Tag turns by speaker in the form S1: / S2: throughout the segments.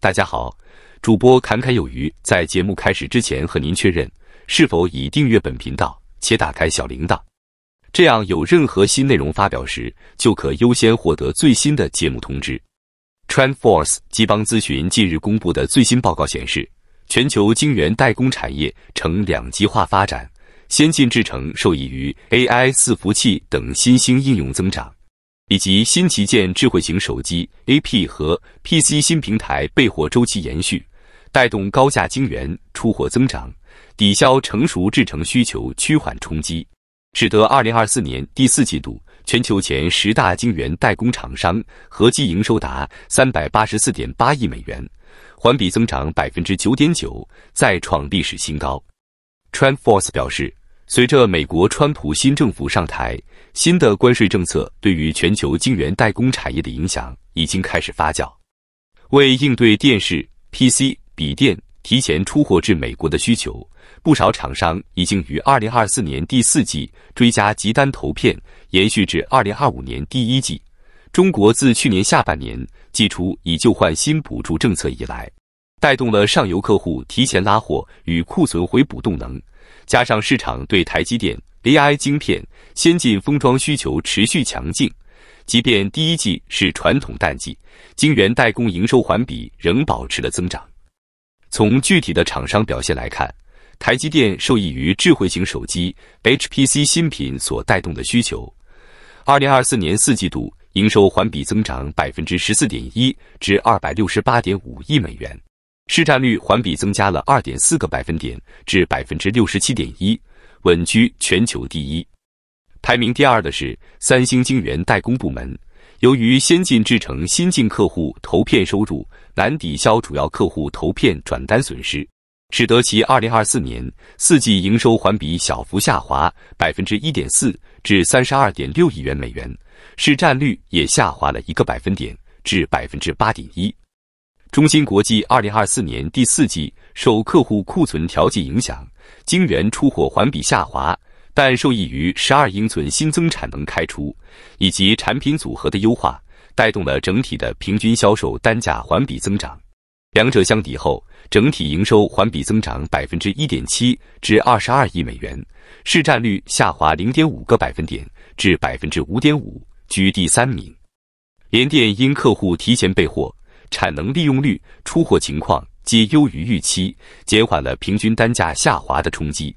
S1: 大家好，主播侃侃有余。在节目开始之前，和您确认是否已订阅本频道且打开小铃铛，这样有任何新内容发表时，就可优先获得最新的节目通知。Tranforce 基邦咨询近日公布的最新报告显示，全球晶圆代工产业呈两极化发展，先进制程受益于 AI、伺服器等新兴应用增长。以及新旗舰智慧型手机 A P 和 P C 新平台备货周期延续，带动高价晶圆出货增长，抵消成熟制成需求趋缓冲击，使得二零二四年第四季度全球前十大晶圆代工厂商合计营收达三百八十四点八亿美元，环比增长百分之九点九，再创历史新高。t r a n f o r c e 表示，随着美国川普新政府上台。新的关税政策对于全球晶圆代工产业的影响已经开始发酵。为应对电视、PC、笔电提前出货至美国的需求，不少厂商已经于2024年第四季追加集单投片，延续至2025年第一季。中国自去年下半年祭出以旧换新补助政策以来，带动了上游客户提前拉货与库存回补动能，加上市场对台积电。AI 晶片先进封装需求持续强劲，即便第一季是传统淡季，晶圆代工营收环比仍保持了增长。从具体的厂商表现来看，台积电受益于智慧型手机 HPC 新品所带动的需求，二零二四年四季度营收环比增长百分之十四点一，至二百六十八点五亿美元，市占率环比增加了二点四个百分点，至百分之六十七点一。稳居全球第一，排名第二的是三星晶圆代工部门。由于先进制程新进客户投片收入难抵消主要客户投片转单损失，使得其二零二四年四季营收环比小幅下滑百分之一点四，至三十二点六亿元美元，市占率也下滑了一个百分点，至百分之八点一。中芯国际二零二四年第四季受客户库存调剂影响，晶圆出货环比下滑，但受益于十二英寸新增产能开出以及产品组合的优化，带动了整体的平均销售单价环比增长。两者相抵后，整体营收环比增长百分之一点七，至二十二亿美元，市占率下滑零点五个百分点，至百分之五点五，居第三名。联电因客户提前备货。产能利用率、出货情况皆优于预期，减缓了平均单价下滑的冲击。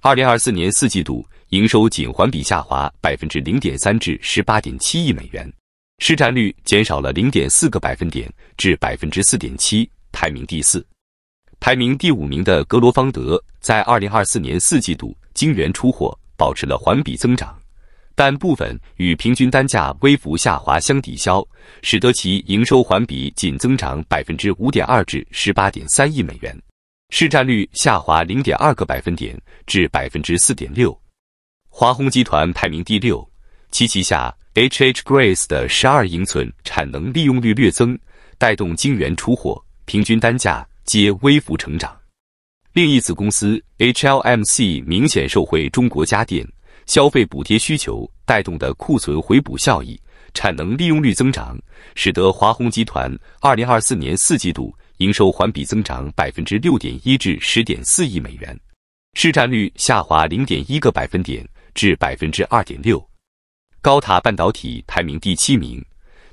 S1: 二零二四年四季度营收仅环比下滑百分之零点三，至十八点七亿美元，市占率减少了零点四个百分点，至百分之四点七，排名第四。排名第五名的格罗方德在二零二四年四季度晶圆出货保持了环比增长。但部分与平均单价微幅下滑相抵消，使得其营收环比仅增长百分之五点二至十八点三亿美元，市占率下滑零点二个百分点至百分之四点六。华虹集团排名第六，其旗下 HH Grace 的十二英寸产能利用率略增，带动晶圆出货平均单价皆微幅成长。另一子公司 HLMC 明显受惠中国家电。消费补贴需求带动的库存回补效益，产能利用率增长，使得华虹集团二零二四年四季度营收环比增长百分之六点一至十点四亿美元，市占率下滑零点一个百分点至百分之二点六。高塔半导体排名第七名，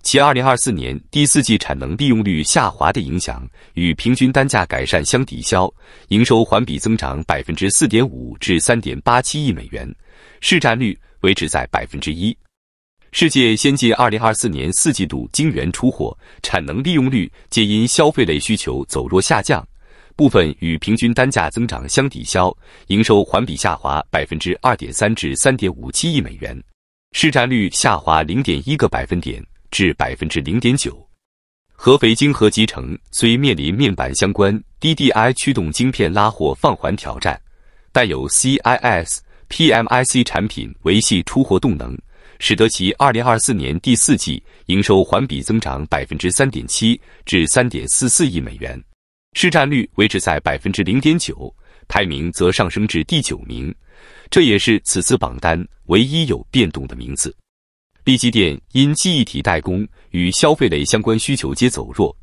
S1: 其二零二四年第四季产能利用率下滑的影响与平均单价改善相抵消，营收环比增长百分之四点五至三点八七亿美元。市占率维持在百分之一。世界先进二零二四年四季度晶圆出货产能利用率皆因消费类需求走弱下降，部分与平均单价增长相抵消，营收环比下滑百分之二点三至三点五七亿美元，市占率下滑零点一个百分点至百分之零点九。合肥晶和集成虽面临面板相关 DDI 驱动晶片拉货放缓挑战，但有 CIS。PMIC 产品维系出货动能，使得其2024年第四季营收环比增长3.7%至3.44亿美元，市占率维持在0.9%，排名则上升至第九名，这也是此次榜单唯一有变动的名字。立基电因记忆体代工与消费类相关需求皆走弱。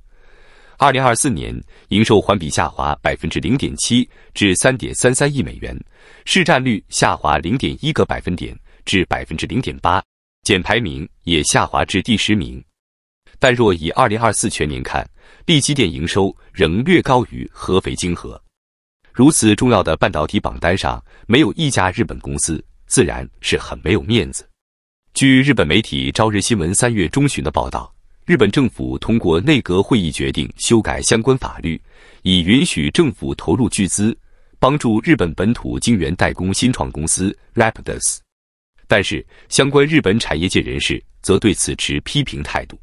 S1: 二零二四年营收环比下滑百分之零点七，至三点三三亿美元，市占率下滑零点一个百分点，至百分之零点八，减排名也下滑至第十名。但若以二零二四全年看，利基电营收仍略高于合肥晶和。如此重要的半导体榜单上没有一家日本公司，自然是很没有面子。据日本媒体《朝日新闻》三月中旬的报道。日本政府通过内阁会议决定修改相关法律，以允许政府投入巨资帮助日本本土晶圆代工新创公司 Rapidus。但是，相关日本产业界人士则对此持批评态度。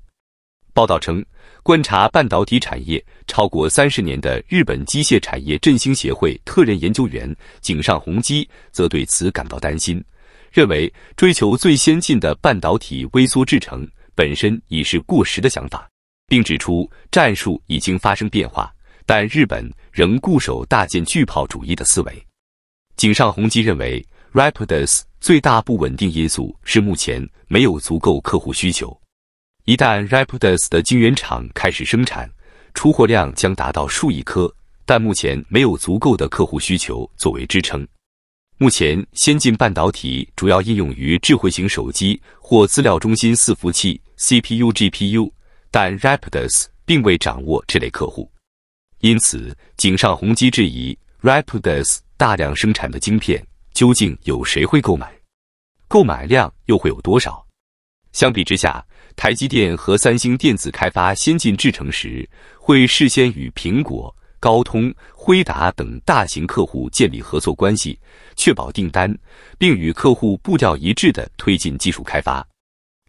S1: 报道称，观察半导体产业超过三十年的日本机械产业振兴协会特任研究员井上宏基则对此感到担心，认为追求最先进的半导体微缩制程。本身已是过时的想法，并指出战术已经发生变化，但日本仍固守大舰巨炮主义的思维。井上弘基认为，Rapidus 最大不稳定因素是目前没有足够客户需求。一旦 Rapidus 的晶圆厂开始生产，出货量将达到数亿颗，但目前没有足够的客户需求作为支撑。目前，先进半导体主要应用于智慧型手机或资料中心伺服器。CPU、GPU，但 Rapidus 并未掌握这类客户，因此井上宏基质疑 Rapidus 大量生产的晶片究竟有谁会购买，购买量又会有多少？相比之下，台积电和三星电子开发先进制程时，会事先与苹果、高通、辉达等大型客户建立合作关系，确保订单，并与客户步调一致的推进技术开发。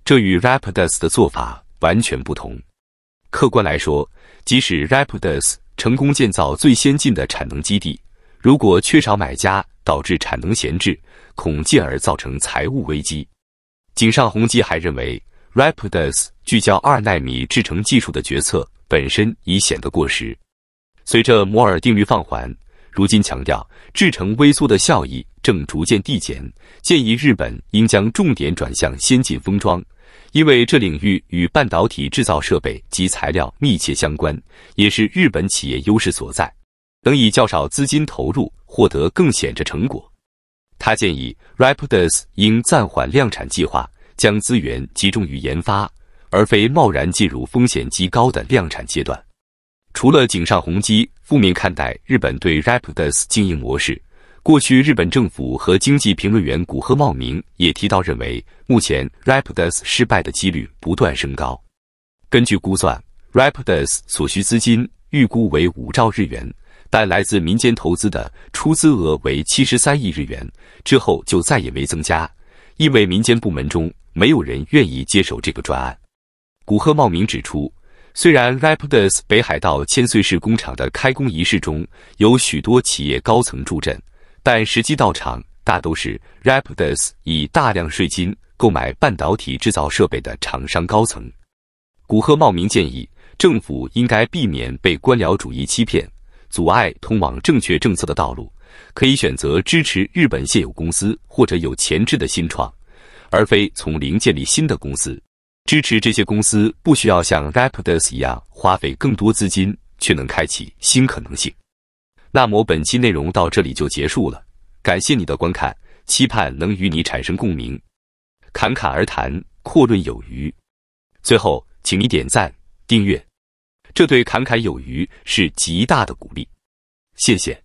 S1: 这与 Rapidus 的做法完全不同。客观来说，即使 Rapidus 成功建造最先进的产能基地，如果缺少买家导致产能闲置，恐进而造成财务危机。井上弘基还认为，Rapidus 聚焦二纳米制成技术的决策本身已显得过时。随着摩尔定律放缓。如今强调制成微缩的效益正逐渐递减，建议日本应将重点转向先进封装，因为这领域与半导体制造设备及材料密切相关，也是日本企业优势所在，能以较少资金投入获得更显著成果。他建议 Rapidus 应暂缓量产计划，将资源集中于研发，而非贸然进入风险极高的量产阶段。除了井上宏基。负面看待日本对 Rapidus 经营模式。过去，日本政府和经济评论员古贺茂明也提到，认为目前 Rapidus 失败的几率不断升高。根据估算，Rapidus 所需资金预估为五兆日元，但来自民间投资的出资额为七十三亿日元，之后就再也没增加，因为民间部门中没有人愿意接手这个专案。古贺茂明指出。虽然 RAPIDUS 北海道千岁市工厂的开工仪式中有许多企业高层助阵，但实际到场大都是 RAPIDUS 以大量税金购买半导体制造设备的厂商高层。古贺茂明建议，政府应该避免被官僚主义欺骗，阻碍通往正确政策的道路，可以选择支持日本现有公司或者有潜质的新创，而非从零建立新的公司。支持这些公司不需要像 Rapidus 一样花费更多资金，却能开启新可能性。那么本期内容到这里就结束了，感谢你的观看，期盼能与你产生共鸣。侃侃而谈，阔论有余。最后，请你点赞、订阅，这对侃侃有余是极大的鼓励。谢谢。